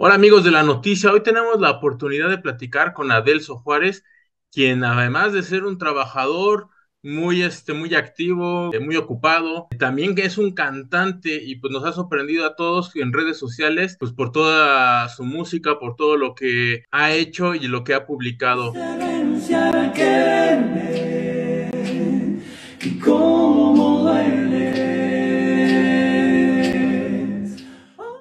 Hola amigos de la noticia, hoy tenemos la oportunidad de platicar con Adelso Juárez, quien además de ser un trabajador muy, este, muy activo, eh, muy ocupado, también que es un cantante y pues nos ha sorprendido a todos en redes sociales, pues por toda su música, por todo lo que ha hecho y lo que ha publicado.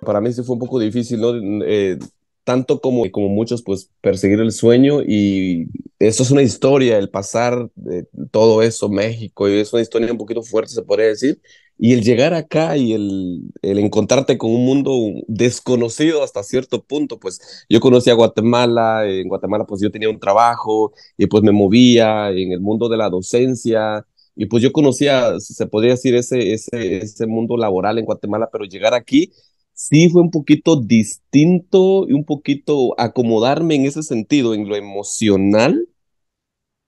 para mí sí fue un poco difícil, ¿no? Eh, tanto como, como muchos, pues perseguir el sueño y eso es una historia, el pasar de todo eso, México, y es una historia un poquito fuerte, se podría decir, y el llegar acá y el, el encontrarte con un mundo desconocido hasta cierto punto, pues yo conocía Guatemala, en Guatemala pues yo tenía un trabajo y pues me movía en el mundo de la docencia, y pues yo conocía, se podría decir, ese, ese, ese mundo laboral en Guatemala, pero llegar aquí sí fue un poquito distinto y un poquito acomodarme en ese sentido, en lo emocional.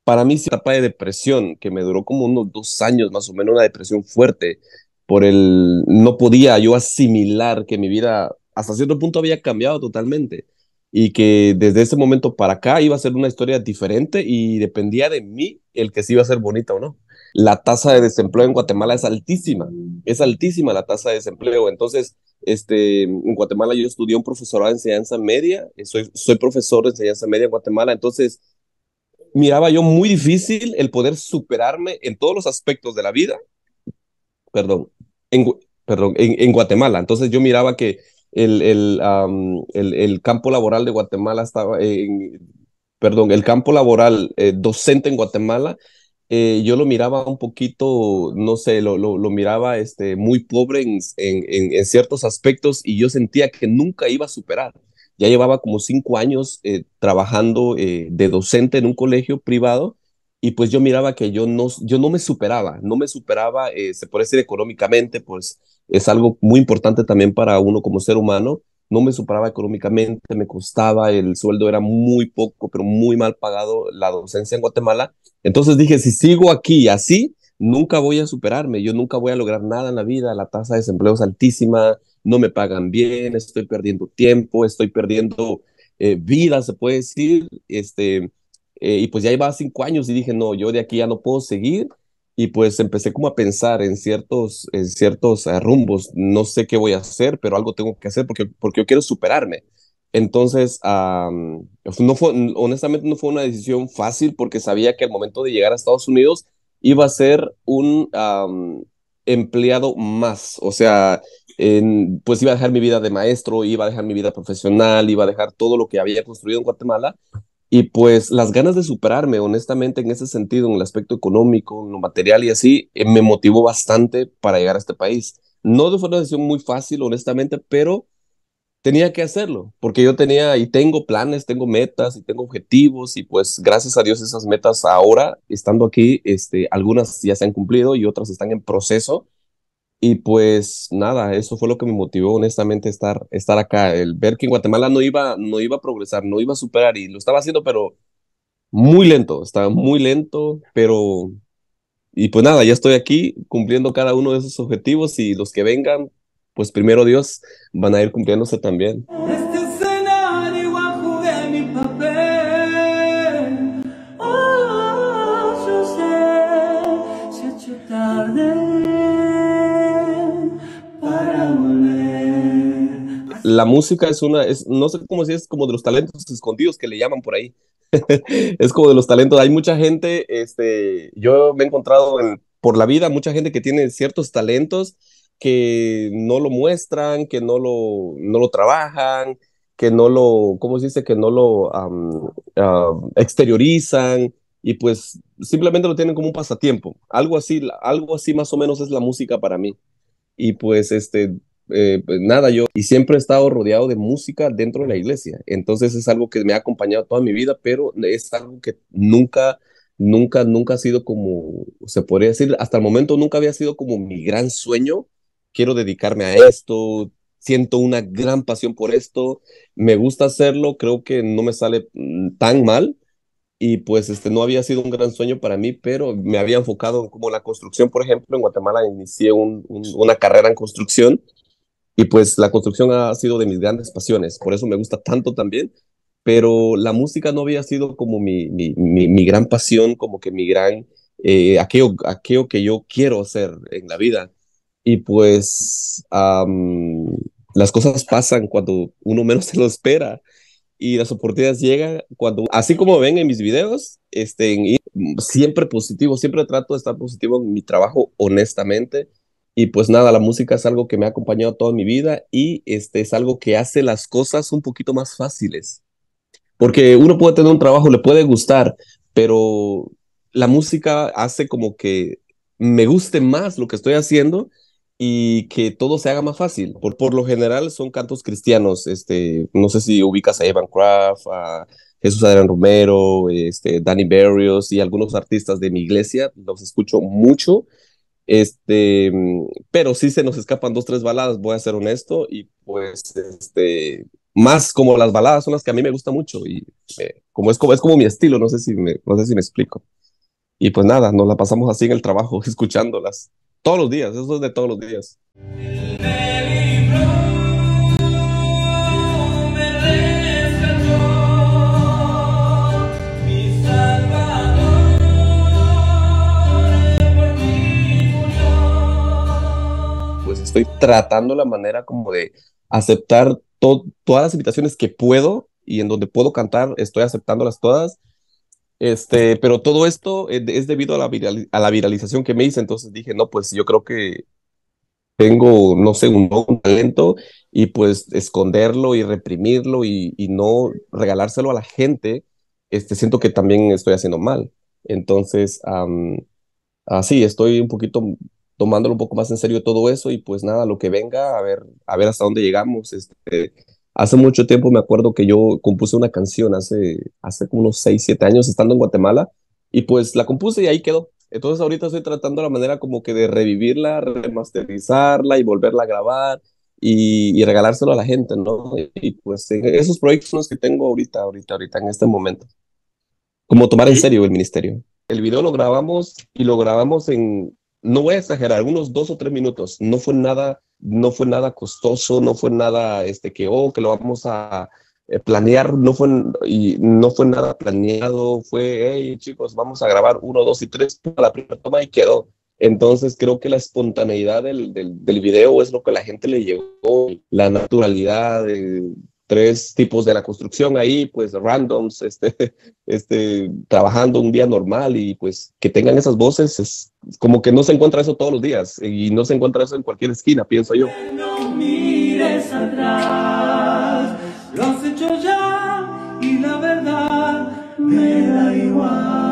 Para mí, sí, etapa de depresión, que me duró como unos dos años más o menos, una depresión fuerte, por el no podía yo asimilar que mi vida hasta cierto punto había cambiado totalmente y que desde ese momento para acá iba a ser una historia diferente y dependía de mí el que sí iba a ser bonita o no la tasa de desempleo en Guatemala es altísima, es altísima la tasa de desempleo. Entonces, este, en Guatemala yo estudié un profesorado de enseñanza media, eh, soy, soy profesor de enseñanza media en Guatemala, entonces miraba yo muy difícil el poder superarme en todos los aspectos de la vida, perdón, en, perdón, en, en Guatemala. Entonces yo miraba que el, el, el, campo laboral de Guatemala estaba en, perdón, el campo laboral eh, docente en Guatemala eh, yo lo miraba un poquito, no sé, lo, miraba este, muy pobre en, ciertos aspectos y yo sentía que nunca iba a superar. Ya llevaba como cinco años eh, trabajando eh, de docente en un colegio privado y pues yo miraba que yo yo no me superaba, no me superaba, se puede decir económicamente, pues es algo muy importante también para uno como ser humano no me superaba económicamente, me costaba, el sueldo era muy poco, pero muy mal pagado la docencia en Guatemala. Entonces dije, si sigo aquí así, nunca voy a superarme, yo nunca voy a lograr nada en la vida, la tasa de desempleo es altísima, no me pagan bien, estoy perdiendo tiempo, estoy perdiendo eh, vida, se puede decir, este, eh, y pues ya iba cinco años y dije, no, yo de aquí ya no puedo seguir, y pues empecé como a pensar en ciertos, en ciertos ah, rumbos, no sé qué voy a hacer, pero algo tengo que hacer porque, porque yo quiero superarme. Entonces, no fue, honestamente no fue una decisión fácil porque sabía que al momento de llegar a Estados Unidos iba a ser un empleado más, o sea, en, pues iba a dejar mi vida de maestro, iba a dejar mi vida profesional, iba a dejar todo lo que había construido en Guatemala y pues las ganas de superarme, honestamente, en ese sentido, en el aspecto económico, en lo material y así, eh, me motivó bastante para llegar a este país. No fue una decisión muy fácil, honestamente, pero tenía que hacerlo, porque yo tenía y tengo planes, tengo metas y tengo objetivos y pues gracias a Dios esas metas ahora, estando aquí, este, algunas ya se han cumplido y otras están en proceso y pues nada, eso fue lo que me motivó honestamente estar, estar acá, el ver que en Guatemala no iba, no iba a progresar, no iba a superar y lo estaba haciendo, pero muy lento, estaba muy lento, pero... Y pues nada, ya estoy aquí cumpliendo cada uno de esos objetivos y los que vengan, pues primero Dios, van a ir cumpliéndose también. Este la música es una, es, no sé cómo si es como de los talentos escondidos que le llaman por ahí. es como de los talentos. Hay mucha gente, este, yo me he encontrado por la vida, mucha gente que tiene ciertos talentos que no lo muestran, que no lo, no lo trabajan, que no lo, ¿cómo se dice? Que no lo exteriorizan y pues simplemente lo tienen como un pasatiempo. Algo así, algo así más o menos es la música para mí. Y pues este, eh, pues, nada yo. Y siempre he estado rodeado de música dentro de la iglesia. Entonces es algo que me ha acompañado toda mi vida, pero es algo que nunca, nunca, nunca ha sido como, se podría decir, hasta el momento nunca había sido como mi gran sueño. Quiero dedicarme a esto, siento una gran pasión por esto, me gusta hacerlo, creo que no me sale mm, tan mal y pues este no había sido un gran sueño para mí, pero me había enfocado en como la construcción, por ejemplo, en Guatemala inicié una carrera en construcción y pues la construcción ha sido de mis grandes pasiones, por eso me gusta tanto también, pero la música no había sido como mi, mi, mi, gran pasión, como que mi gran, eh, aquello, aquello que yo quiero hacer en la vida. Y pues las cosas pasan cuando uno menos se lo espera y las oportunidades llegan cuando, así como ven en mis videos, este, siempre positivo, siempre trato de estar positivo en mi trabajo honestamente y pues nada, la música es algo que me ha acompañado toda mi vida y este es algo que hace las cosas un poquito más fáciles. Porque uno puede tener un trabajo, le puede gustar, pero la música hace como que me guste más lo que estoy haciendo y que todo se haga más fácil. Por, por lo general son cantos cristianos, este, no sé si ubicas a Evan Craft, a Jesús Adrián Romero, este, Danny Berrios y algunos artistas de mi iglesia, los escucho mucho este, mm, pero sí se nos escapan dos, tres baladas, voy a ser honesto, y pues, este, más como las baladas son las que a mí me gusta mucho, y como, es, como es como mi estilo, no sé, si me, no sé si me explico. Y pues nada, nos la pasamos así en el trabajo, escuchándolas, todos los días, eso es de todos los días. tratando la manera como de aceptar todas las invitaciones que puedo y en donde puedo cantar, estoy aceptándolas todas. Este, pero todo esto es debido a la, a la viralización que me hice, entonces dije, no, pues yo creo que tengo, no sé, un, talento y pues esconderlo y reprimirlo y, no regalárselo a la gente, este, siento que también estoy haciendo mal. Entonces, así, estoy un poquito tomándolo un poco más en serio todo eso y pues nada, lo que venga, a ver, a ver hasta dónde llegamos. Este, hace mucho tiempo me acuerdo que yo compuse una canción hace, hace como unos 6, 7 años estando en Guatemala y pues la compuse y ahí quedó. Entonces ahorita estoy tratando la manera como que de revivirla, remasterizarla y volverla a grabar y, regalárselo a la gente, ¿no? Y, y pues esos proyectos son los que tengo ahorita, ahorita, ahorita, en este momento. Como tomar en serio el ministerio. El video lo grabamos y lo grabamos en, no voy a exagerar, unos dos o tres minutos. No fue nada, no fue nada costoso, no fue nada este que, oh, que lo vamos a eh, planear, no fue, y no fue nada planeado, fue, hey chicos, vamos a grabar uno, dos y tres, la primera toma y quedó. Entonces creo que la espontaneidad del, del, video es lo que a la gente le llegó, la naturalidad, de tres tipos de la construcción ahí, pues randoms, este, este, trabajando un día normal y pues que tengan esas voces, es como que no se encuentra eso todos los días y no se encuentra eso en cualquier esquina, pienso yo. No mires atrás, hecho ya y la verdad me da igual.